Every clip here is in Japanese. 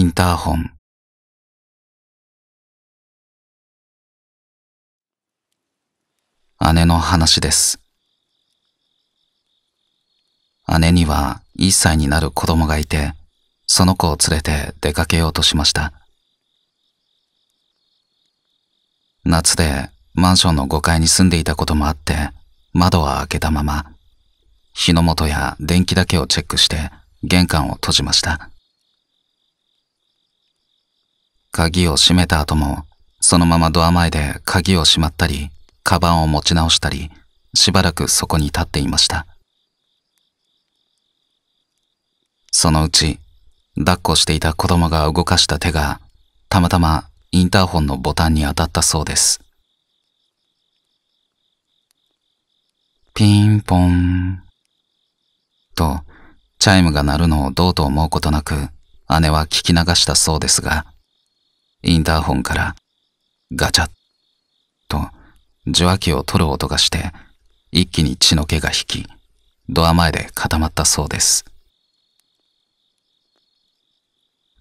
インターホン。姉の話です。姉には1歳になる子供がいて、その子を連れて出かけようとしました。夏でマンションの5階に住んでいたこともあって、窓は開けたまま、火の元や電気だけをチェックして玄関を閉じました。鍵を閉めた後も、そのままドア前で鍵をしまったり、カバンを持ち直したり、しばらくそこに立っていました。そのうち、抱っこしていた子供が動かした手が、たまたまインターホンのボタンに当たったそうです。ピンポン。と、チャイムが鳴るのをどうと思うことなく、姉は聞き流したそうですが、インターホンからガチャッと受話器を取る音がして一気に血の気が引きドア前で固まったそうです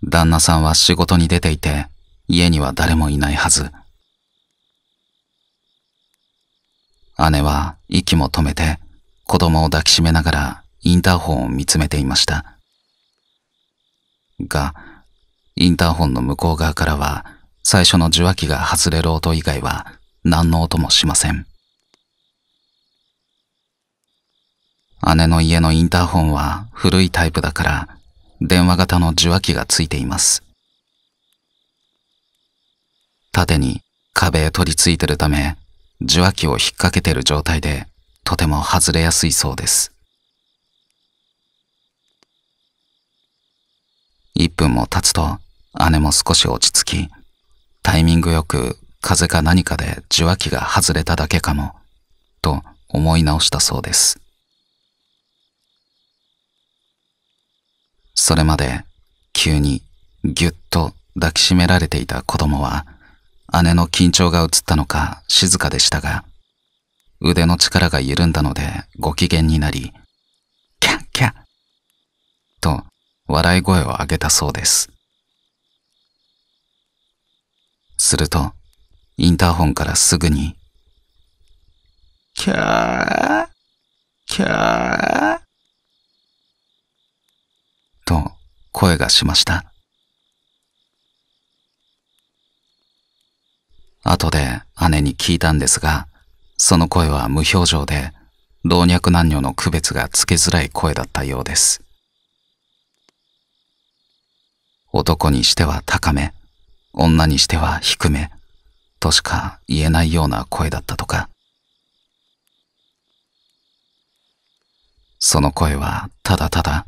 旦那さんは仕事に出ていて家には誰もいないはず姉は息も止めて子供を抱きしめながらインターホンを見つめていましたがインターホンの向こう側からは、最初の受話器が外れる音以外は、何の音もしません。姉の家のインターホンは古いタイプだから、電話型の受話器がついています。縦に壁へ取り付いてるため、受話器を引っ掛けてる状態で、とても外れやすいそうです。1分も経つと、姉も少し落ち着き、タイミングよく風か何かで受話器が外れただけかも、と思い直したそうです。それまで急にぎゅっと抱きしめられていた子供は、姉の緊張が移ったのか静かでしたが、腕の力が緩んだのでご機嫌になり、キャッキャッと笑い声を上げたそうです。すると、インターホンからすぐに、キャー、キャー、と声がしました。後で姉に聞いたんですが、その声は無表情で、老若男女の区別がつけづらい声だったようです。男にしては高め、女にしては低め、としか言えないような声だったとか。その声はただただ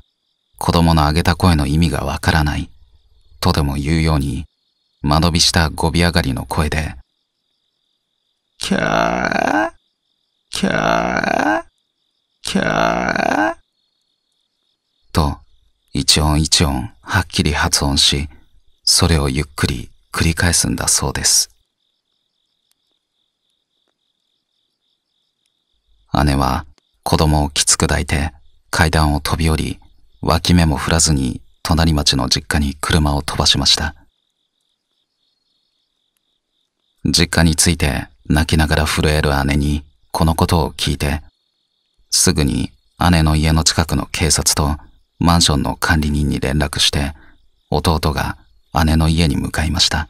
子供のあげた声の意味がわからないとでも言うように間延びしたゴビ上がりの声で、キャー、キャー、キャー、と一音一音はっきり発音し、それをゆっくり繰り返すんだそうです。姉は子供をきつく抱いて階段を飛び降り、脇目も振らずに隣町の実家に車を飛ばしました。実家に着いて泣きながら震える姉にこのことを聞いて、すぐに姉の家の近くの警察とマンションの管理人に連絡して、弟が姉の家に向かいました。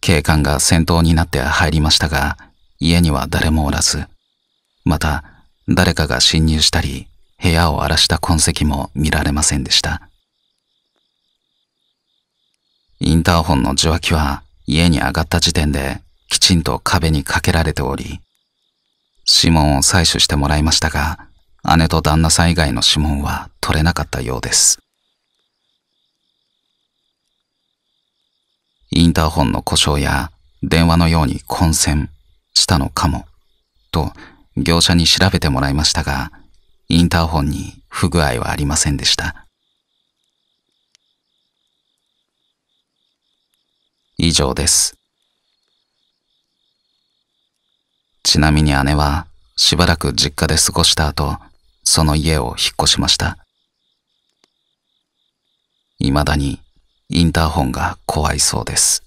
警官が先頭になって入りましたが、家には誰もおらず、また誰かが侵入したり、部屋を荒らした痕跡も見られませんでした。インターホンの受話器は家に上がった時点できちんと壁にかけられており、指紋を採取してもらいましたが、姉と旦那さん以外の指紋は取れなかったようです。インターホンの故障や電話のように混戦したのかも、と業者に調べてもらいましたが、インターホンに不具合はありませんでした。以上です。ちなみに姉はしばらく実家で過ごした後、その家を引っ越しました。未だにインターホンが怖いそうです。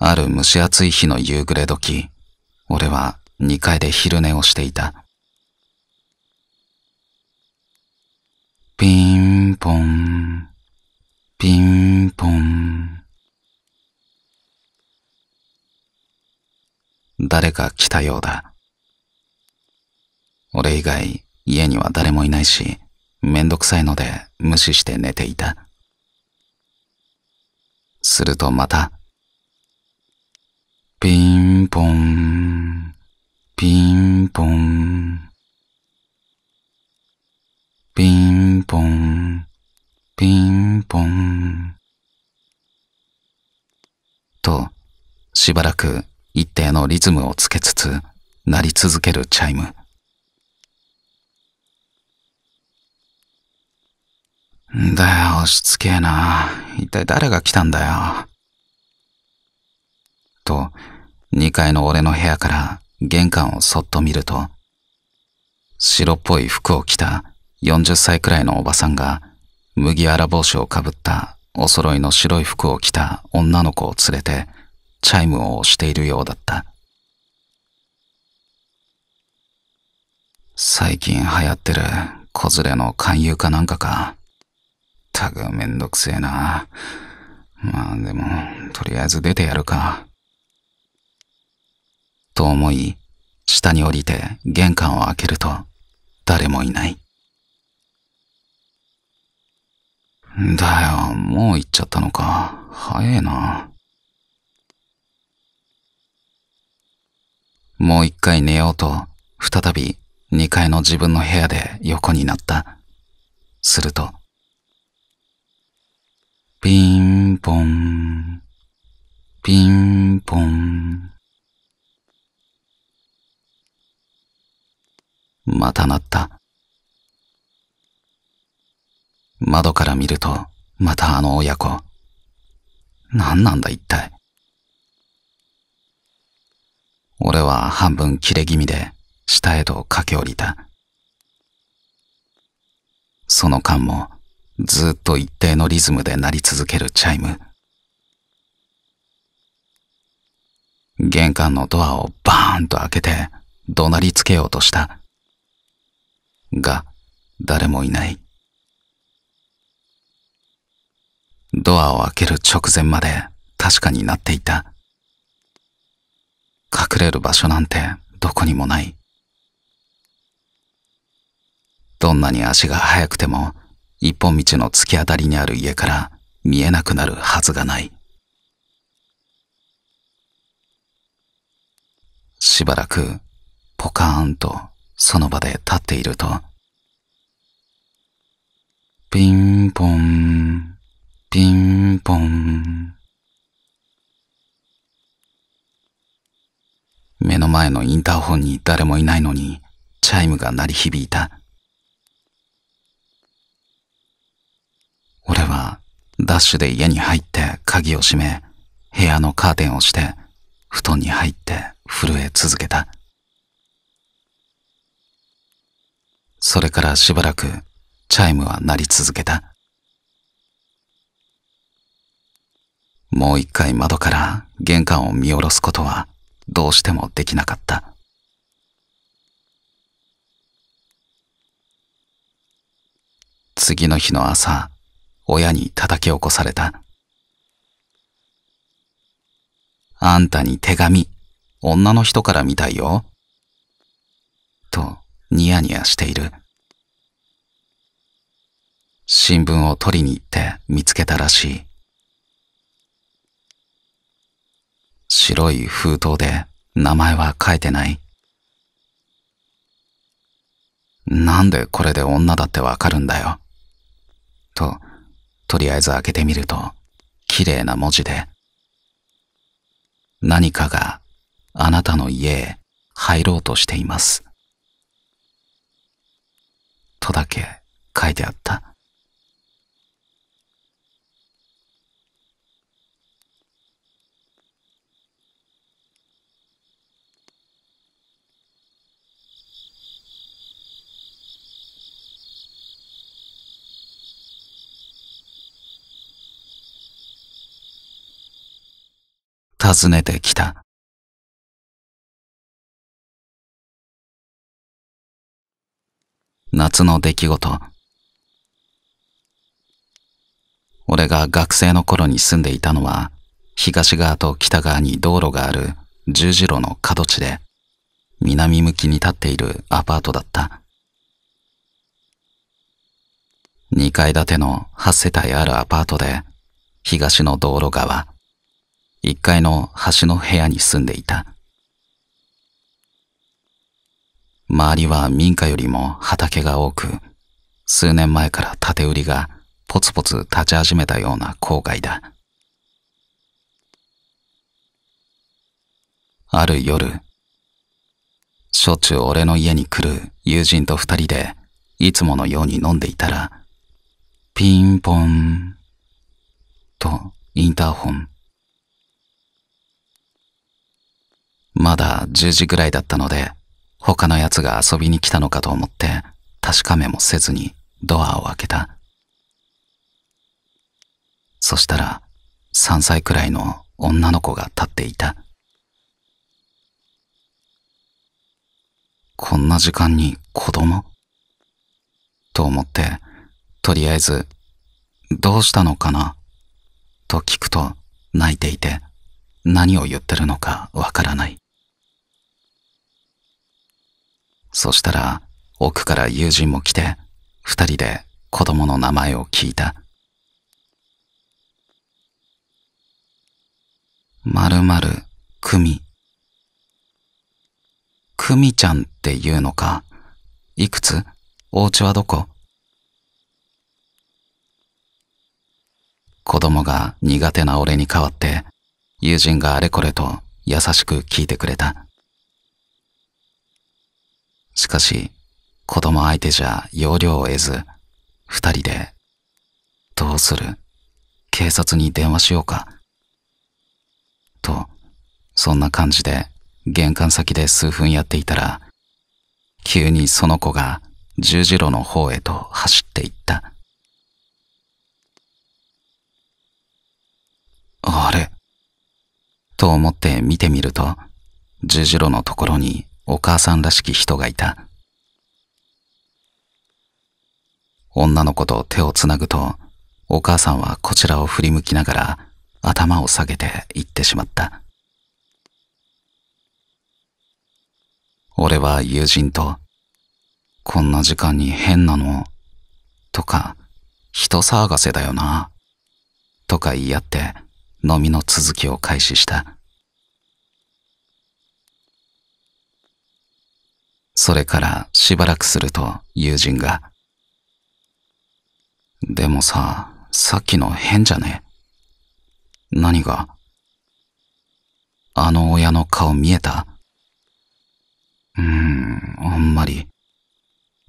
ある蒸し暑い日の夕暮れ時、俺は二階で昼寝をしていた。ピンポン、ピンポン。誰か来たようだ。俺以外家には誰もいないし、めんどくさいので無視して寝ていた。するとまたピンポン、ピンポン。ピンポン、ピンポン。と、しばらく一定のリズムをつけつつ、鳴り続けるチャイム。だよ、しつけえな。一体誰が来たんだよ。と、2階の俺の部屋から玄関をそっと見ると、白っぽい服を着た40歳くらいのおばさんが、麦わら帽子をかぶったお揃いの白い服を着た女の子を連れて、チャイムを押しているようだった。最近流行ってる子連れの勧誘かなんかか。たくめんどくせえな。まあでも、とりあえず出てやるか。と思い、下に降りて玄関を開けると、誰もいない。だよ、もう行っちゃったのか。早えな。もう一回寝ようと、再び2階の自分の部屋で横になった。すると、ピンポン、ピンポン。また鳴った。窓から見ると、またあの親子。何なんだ一体。俺は半分切れ気味で、下へと駆け下りた。その間も、ずっと一定のリズムで鳴り続けるチャイム。玄関のドアをバーンと開けて怒鳴りつけようとした。が、誰もいない。ドアを開ける直前まで確かになっていた。隠れる場所なんてどこにもない。どんなに足が速くても一本道の突き当たりにある家から見えなくなるはずがない。しばらくポカーンとその場で立っていると、ピンポン、ピンポン。目の前のインターホンに誰もいないのに、チャイムが鳴り響いた。俺は、ダッシュで家に入って鍵を閉め、部屋のカーテンをして、布団に入って震え続けた。それからしばらくチャイムは鳴り続けた。もう一回窓から玄関を見下ろすことはどうしてもできなかった。次の日の朝、親に叩き起こされた。あんたに手紙、女の人から見たいよ。と、ニヤニヤしている。新聞を取りに行って見つけたらしい。白い封筒で名前は書いてない。なんでこれで女だってわかるんだよ。と、とりあえず開けてみると、綺麗な文字で、何かがあなたの家へ入ろうとしています。とだけ書いてあった。訪ねてきた。夏の出来事。俺が学生の頃に住んでいたのは、東側と北側に道路がある十字路の角地で、南向きに立っているアパートだった。2階建ての8世帯あるアパートで、東の道路側、1階の端の部屋に住んでいた。周りは民家よりも畑が多く、数年前から建て売りがポツポツ立ち始めたような郊外だ。ある夜、しょっちゅう俺の家に来る友人と二人で、いつものように飲んでいたら、ピンポン、とインターホン。まだ十時ぐらいだったので、他の奴が遊びに来たのかと思って確かめもせずにドアを開けた。そしたら3歳くらいの女の子が立っていた。こんな時間に子供と思って、とりあえず、どうしたのかなと聞くと泣いていて、何を言ってるのかわからない。そしたら奥から友人も来て二人で子供の名前を聞いた。まるまるくみ。くみちゃんっていうのか。いくつお家はどこ子供が苦手な俺に代わって友人があれこれと優しく聞いてくれた。しかし、子供相手じゃ容量を得ず、二人で、どうする警察に電話しようか。と、そんな感じで玄関先で数分やっていたら、急にその子が十字路の方へと走っていった。あれと思って見てみると、十字路のところにお母さんらしき人がいた。女の子と手をつなぐと、お母さんはこちらを振り向きながら頭を下げて行ってしまった。俺は友人と、こんな時間に変なの、とか、人騒がせだよな、とか言い合って飲みの続きを開始した。それからしばらくすると友人が、でもさ、さっきの変じゃね何があの親の顔見えたうーん、あんまり。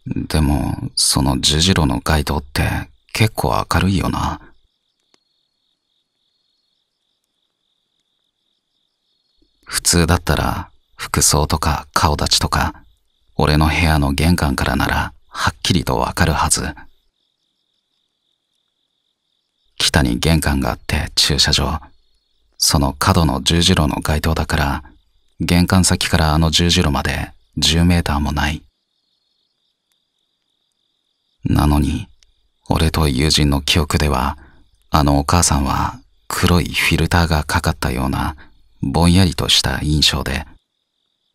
でも、その十字路の街灯って結構明るいよな。普通だったら服装とか顔立ちとか俺の部屋の玄関からならはっきりとわかるはず。北に玄関があって駐車場。その角の十字路の街灯だから、玄関先からあの十字路まで10メーターもない。なのに、俺と友人の記憶では、あのお母さんは黒いフィルターがかかったようなぼんやりとした印象で、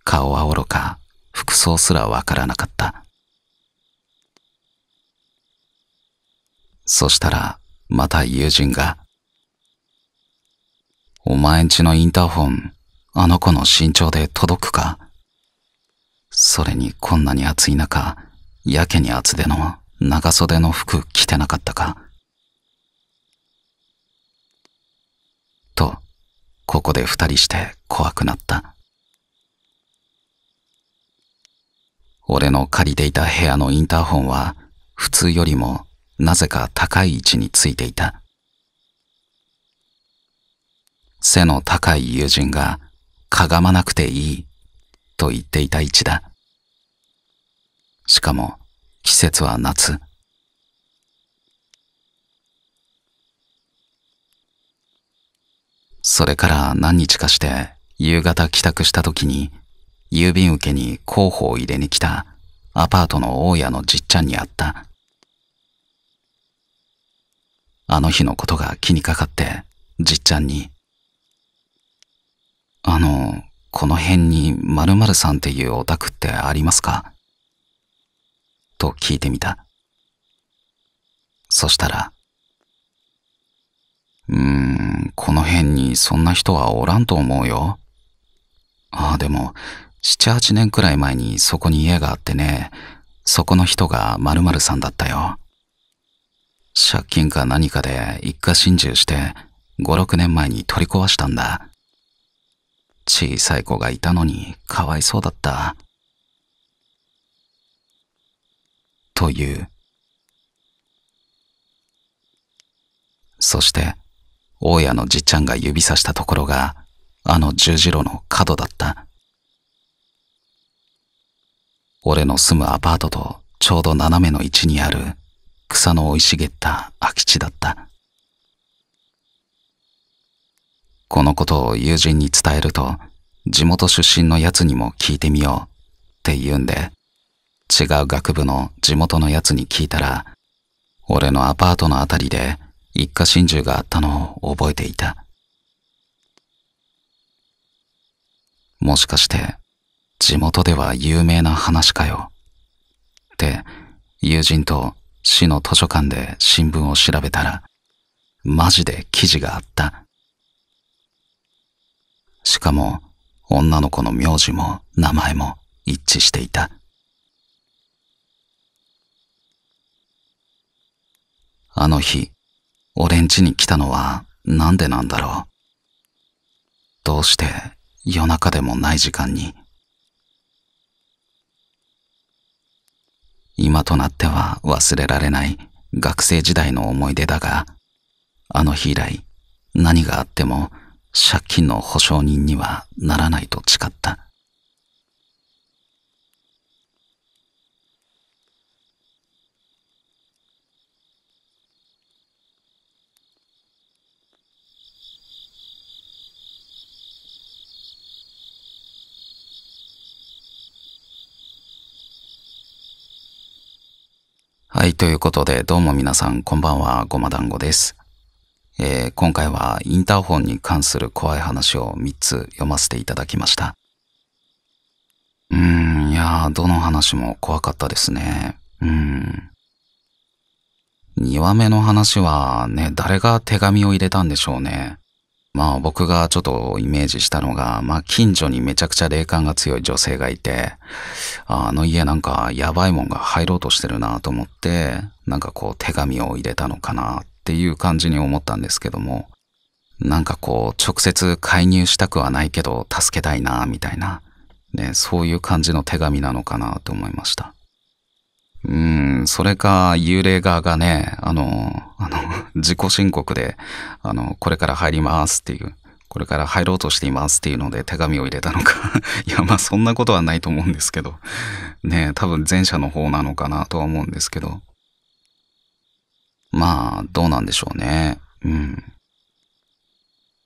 顔はおろか服装すらわからなかった。そしたら、また友人が、お前んちのインターホン、あの子の身長で届くかそれにこんなに暑い中、やけに厚手の長袖の服着てなかったかと、ここで二人して怖くなった。俺の借りていた部屋のインターホンは普通よりもなぜか高い位置についていた。背の高い友人がかがまなくていいと言っていた位置だ。しかも季節は夏。それから何日かして夕方帰宅した時に郵便受けに候補を入れに来たアパートの大家のじっちゃんに会った。あの日のことが気にかかって、じっちゃんに、あの、この辺に〇〇さんっていうオタクってありますかと聞いてみた。そしたら、うーん、この辺にそんな人はおらんと思うよ。ああ、でも、七八年くらい前にそこに家があってね、そこの人が〇〇さんだったよ。借金か何かで一家心中して五六年前に取り壊したんだ。小さい子がいたのにかわいそうだった。という。そして、大家のじっちゃんが指さしたところが、あの十字路の角だった。俺の住むアパートとちょうど斜めの位置にある草の生い茂った空き地だった。このことを友人に伝えると、地元出身のやつにも聞いてみようって言うんで、違う学部の地元のやつに聞いたら、俺のアパートのあたりで一家心中があったのを覚えていた。もしかして地元では有名な話かよ。って、友人と市の図書館で新聞を調べたら、マジで記事があった。しかも、女の子の名字も名前も一致していた。あの日、俺ん家に来たのはなんでなんだろう。どうして夜中でもない時間に。今となっては忘れられない学生時代の思い出だが、あの日以来何があっても借金の保証人にはならないと誓った。はい、ということで、どうも皆さん、こんばんは、ごま団子です。えー、今回はインターホンに関する怖い話を3つ読ませていただきました。うーん、いやー、どの話も怖かったですね。うん。2話目の話は、ね、誰が手紙を入れたんでしょうね。まあ僕がちょっとイメージしたのが、まあ近所にめちゃくちゃ霊感が強い女性がいて、あの家なんかやばいもんが入ろうとしてるなと思って、なんかこう手紙を入れたのかなっていう感じに思ったんですけども、なんかこう直接介入したくはないけど助けたいなみたいな、ね、そういう感じの手紙なのかなと思いました。うん、それか、幽霊側がね、あの、あの、自己申告で、あの、これから入りますっていう、これから入ろうとしていますっていうので手紙を入れたのか いや、まあそんなことはないと思うんですけど、ね多分前者の方なのかなとは思うんですけど。まあ、どうなんでしょうね。うん。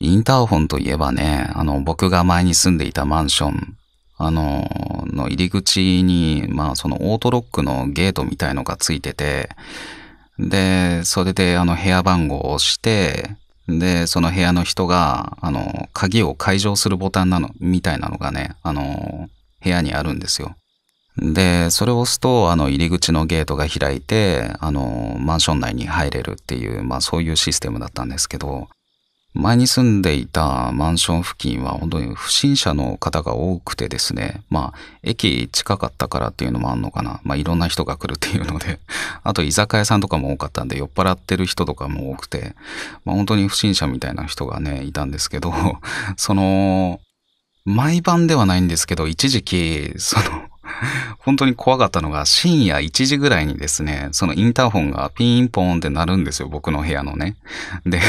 インターホンといえばね、あの、僕が前に住んでいたマンション、あの、の入り口に、まあそのオートロックのゲートみたいのがついてて、で、それであの部屋番号を押して、で、その部屋の人が、あの、鍵を解錠するボタンなの、みたいなのがね、あの、部屋にあるんですよ。で、それを押すと、あの、入り口のゲートが開いて、あの、マンション内に入れるっていう、まあそういうシステムだったんですけど、前に住んでいたマンション付近は本当に不審者の方が多くてですね、まあ、駅近かったからっていうのもあんのかな。まあ、いろんな人が来るっていうので あと居酒屋さんとかも多かったんで酔っ払ってる人とかも多くて、まあ、本当に不審者みたいな人がね、いたんですけど その、毎晩ではないんですけど、一時期、その、本当に怖かったのが深夜1時ぐらいにですね、そのインターホンがピンポーンって鳴るんですよ、僕の部屋のね。で、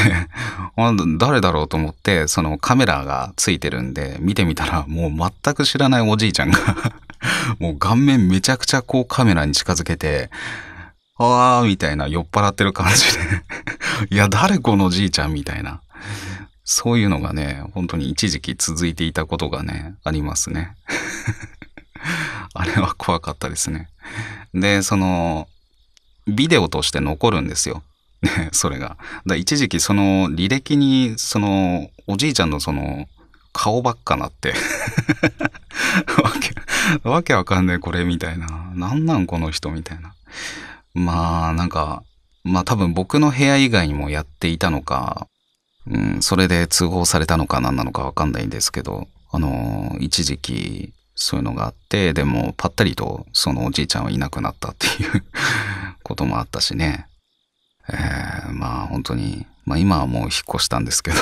誰だろうと思って、そのカメラがついてるんで、見てみたらもう全く知らないおじいちゃんが もう顔面めちゃくちゃこうカメラに近づけて、あーみたいな酔っ払ってる感じでいや、誰このじいちゃんみたいな。そういうのがね、本当に一時期続いていたことがね、ありますね。あれは怖かったですね。で、その、ビデオとして残るんですよ。ね、それが。だ一時期その履歴に、その、おじいちゃんのその、顔ばっかなって わけ、わけわかんねえこれみたいな。なんなんこの人みたいな。まあ、なんか、まあ多分僕の部屋以外にもやっていたのか、うん、それで通報されたのか何なのかわかんないんですけど、あの、一時期、そういうのがあって、でも、ぱったりとそのおじいちゃんはいなくなったっていう こともあったしね。えー、まあ本当に、まあ今はもう引っ越したんですけど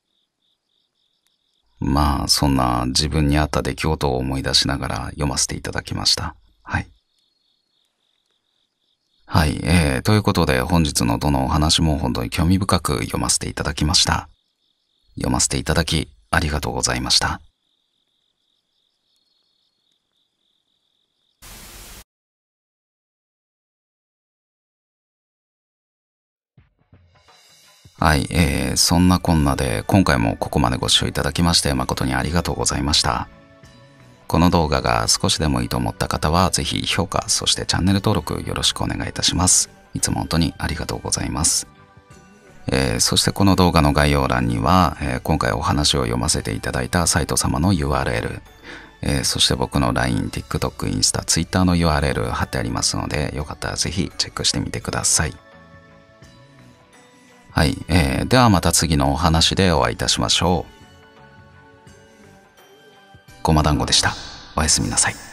まあそんな自分に合った出来事を思い出しながら読ませていただきました。はい。はい、えー、ということで本日のどのお話も本当に興味深く読ませていただきました。読ませていただきありがとうございました。はい、えー、そんなこんなで今回もここまでご視聴いただきまして誠にありがとうございました。この動画が少しでもいいと思った方はぜひ評価、そしてチャンネル登録よろしくお願いいたします。いつも本当にありがとうございます。えー、そしてこの動画の概要欄には、えー、今回お話を読ませていただいたサイト様の URL、えー、そして僕の LINE、TikTok、インスタ、Twitter の URL 貼ってありますので、よかったらぜひチェックしてみてください。はい、えー、ではまた次のお話でお会いいたしましょう。ごま団子でした。おやすみなさい。